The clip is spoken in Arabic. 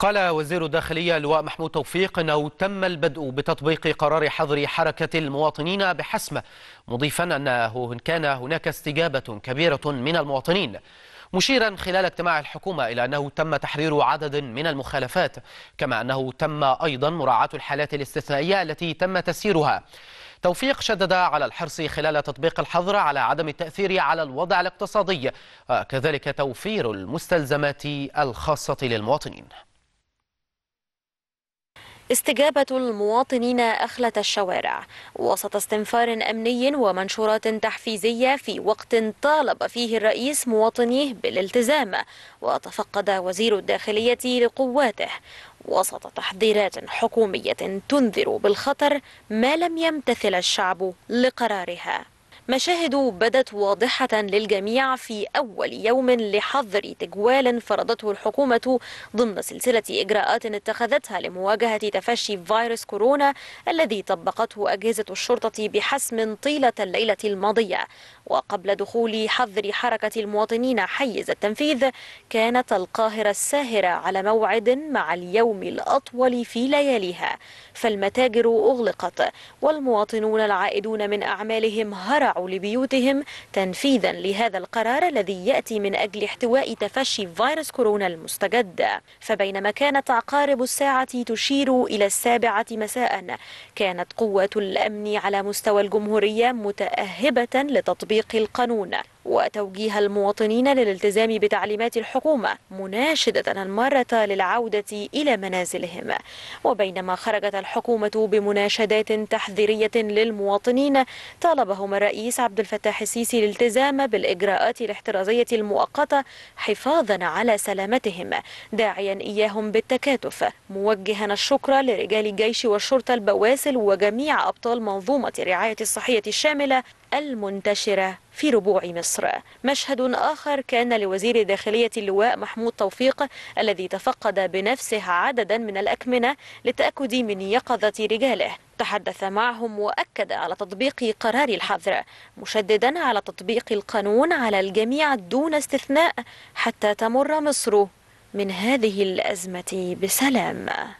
قال وزير الداخلية اللواء محمود توفيق أنه تم البدء بتطبيق قرار حظر حركة المواطنين بحسمة مضيفا أنه كان هناك استجابة كبيرة من المواطنين مشيرا خلال اجتماع الحكومة إلى أنه تم تحرير عدد من المخالفات كما أنه تم أيضا مراعاة الحالات الاستثنائية التي تم تسييرها توفيق شدد على الحرص خلال تطبيق الحظر على عدم التأثير على الوضع الاقتصادي وكذلك توفير المستلزمات الخاصة للمواطنين استجابة المواطنين أخلة الشوارع وسط استنفار أمني ومنشورات تحفيزية في وقت طالب فيه الرئيس مواطنيه بالالتزام وتفقد وزير الداخلية لقواته وسط تحذيرات حكومية تنذر بالخطر ما لم يمتثل الشعب لقرارها مشاهد بدت واضحة للجميع في أول يوم لحظر تجوال فرضته الحكومة ضمن سلسلة إجراءات اتخذتها لمواجهة تفشي فيروس كورونا الذي طبقته أجهزة الشرطة بحسم طيلة الليلة الماضية وقبل دخول حظر حركة المواطنين حيز التنفيذ كانت القاهرة الساهرة على موعد مع اليوم الأطول في لياليها فالمتاجر أغلقت والمواطنون العائدون من أعمالهم هرعوا رجعوا لبيوتهم تنفيذا لهذا القرار الذي يأتي من أجل احتواء تفشي فيروس كورونا المستجد فبينما كانت عقارب الساعة تشير إلى السابعة مساء كانت قوة الأمن على مستوى الجمهورية متأهبة لتطبيق القانون وتوجيه المواطنين للالتزام بتعليمات الحكومة مناشدة المرة للعودة إلى منازلهم وبينما خرجت الحكومة بمناشدات تحذيرية للمواطنين طالبهم الرئيس عبد الفتاح السيسي الالتزام بالإجراءات الاحترازية المؤقتة حفاظا على سلامتهم داعيا إياهم بالتكاتف موجها الشكر لرجال الجيش والشرطة البواسل وجميع أبطال منظومة رعاية الصحية الشاملة المنتشرة في ربوع مصر مشهد آخر كان لوزير داخلية اللواء محمود توفيق الذي تفقد بنفسه عددا من الأكمنة للتأكد من يقظة رجاله تحدث معهم وأكد على تطبيق قرار الحظر مشددا على تطبيق القانون على الجميع دون استثناء حتى تمر مصر من هذه الأزمة بسلام